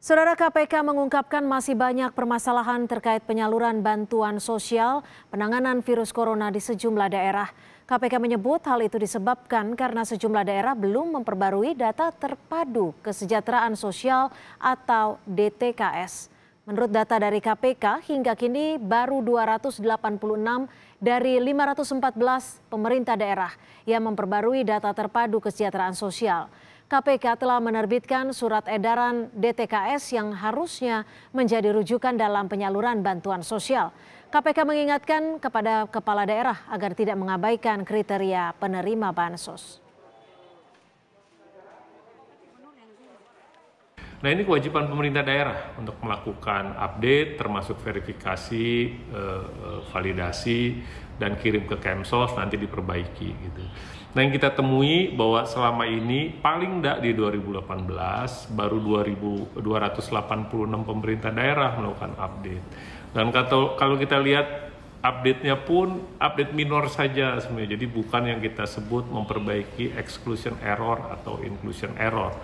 Saudara KPK mengungkapkan masih banyak permasalahan terkait penyaluran bantuan sosial penanganan virus corona di sejumlah daerah. KPK menyebut hal itu disebabkan karena sejumlah daerah belum memperbarui data terpadu kesejahteraan sosial atau DTKS. Menurut data dari KPK, hingga kini baru 286 dari 514 pemerintah daerah yang memperbarui data terpadu kesejahteraan sosial. KPK telah menerbitkan surat edaran DTKS yang harusnya menjadi rujukan dalam penyaluran bantuan sosial. KPK mengingatkan kepada kepala daerah agar tidak mengabaikan kriteria penerima bansos. Nah ini kewajiban pemerintah daerah untuk melakukan update termasuk verifikasi, eh, eh, validasi dan kirim ke Kemsos nanti diperbaiki gitu. Nah yang kita temui bahwa selama ini paling tidak di 2018 baru 2.286 pemerintah daerah melakukan update. Dan kalau kita lihat update-nya pun update minor saja sebenarnya. Jadi bukan yang kita sebut memperbaiki exclusion error atau inclusion error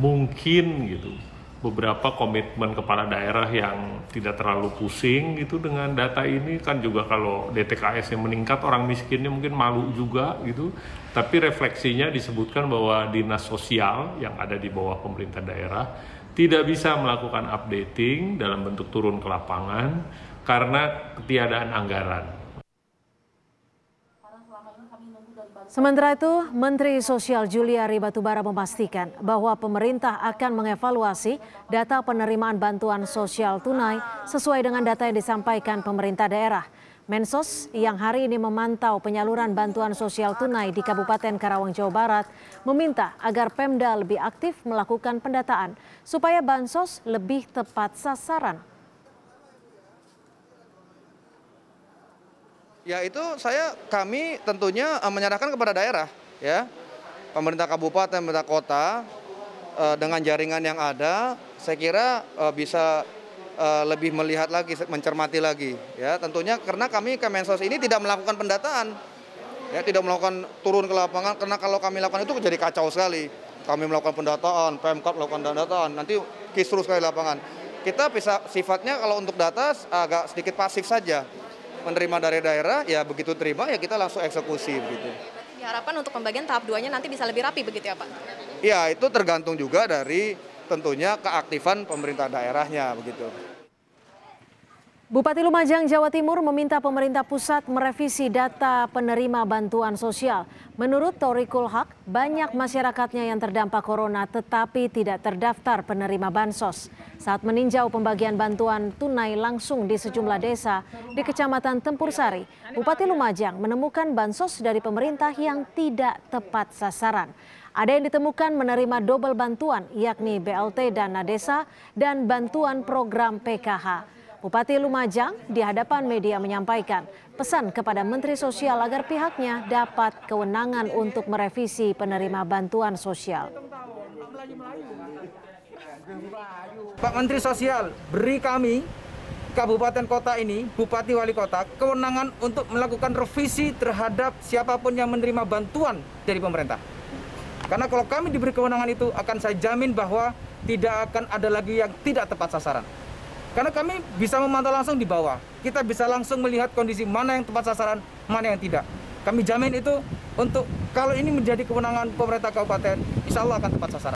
mungkin gitu beberapa komitmen kepala daerah yang tidak terlalu pusing gitu dengan data ini kan juga kalau DTKS yang meningkat orang miskinnya mungkin malu juga gitu tapi refleksinya disebutkan bahwa dinas sosial yang ada di bawah pemerintah daerah tidak bisa melakukan updating dalam bentuk turun ke lapangan karena ketiadaan anggaran Sementara itu, Menteri Sosial Juliari Batubara memastikan bahwa pemerintah akan mengevaluasi data penerimaan bantuan sosial tunai sesuai dengan data yang disampaikan pemerintah daerah. Mensos yang hari ini memantau penyaluran bantuan sosial tunai di Kabupaten Karawang, Jawa Barat, meminta agar Pemda lebih aktif melakukan pendataan supaya bansos lebih tepat sasaran. Ya itu saya kami tentunya eh, menyerahkan kepada daerah ya. Pemerintah kabupaten, pemerintah kota eh, dengan jaringan yang ada saya kira eh, bisa lebih melihat lagi, mencermati lagi ya. Tentunya karena kami Kemensos ini tidak melakukan pendataan. Ya, tidak melakukan turun ke lapangan karena kalau kami lakukan itu jadi kacau sekali. Kami melakukan pendataan, Pemkot melakukan pendataan, nanti kisruh sekali lapangan. Kita bisa sifatnya kalau untuk data agak sedikit pasif saja menerima dari daerah, ya begitu terima ya kita langsung eksekusi begitu. Diharapkan untuk pembagian tahap 2-nya nanti bisa lebih rapi begitu ya Pak? Ya itu tergantung juga dari tentunya keaktifan pemerintah daerahnya begitu. Bupati Lumajang, Jawa Timur meminta pemerintah pusat merevisi data penerima bantuan sosial. Menurut Tori Kulhak, banyak masyarakatnya yang terdampak corona tetapi tidak terdaftar penerima bansos. Saat meninjau pembagian bantuan tunai langsung di sejumlah desa di Kecamatan Tempursari, Bupati Lumajang menemukan bansos dari pemerintah yang tidak tepat sasaran. Ada yang ditemukan menerima double bantuan yakni BLT dana desa dan bantuan program PKH. Bupati Lumajang di hadapan media menyampaikan pesan kepada Menteri Sosial agar pihaknya dapat kewenangan untuk merevisi penerima bantuan sosial. Pak Menteri Sosial, beri kami kabupaten kota ini, bupati wali kota, kewenangan untuk melakukan revisi terhadap siapapun yang menerima bantuan dari pemerintah. Karena kalau kami diberi kewenangan itu, akan saya jamin bahwa tidak akan ada lagi yang tidak tepat sasaran. Karena kami bisa memantau langsung di bawah. Kita bisa langsung melihat kondisi mana yang tepat sasaran, mana yang tidak. Kami jamin itu untuk kalau ini menjadi kewenangan pemerintah kabupaten, insya Allah akan tepat sasaran.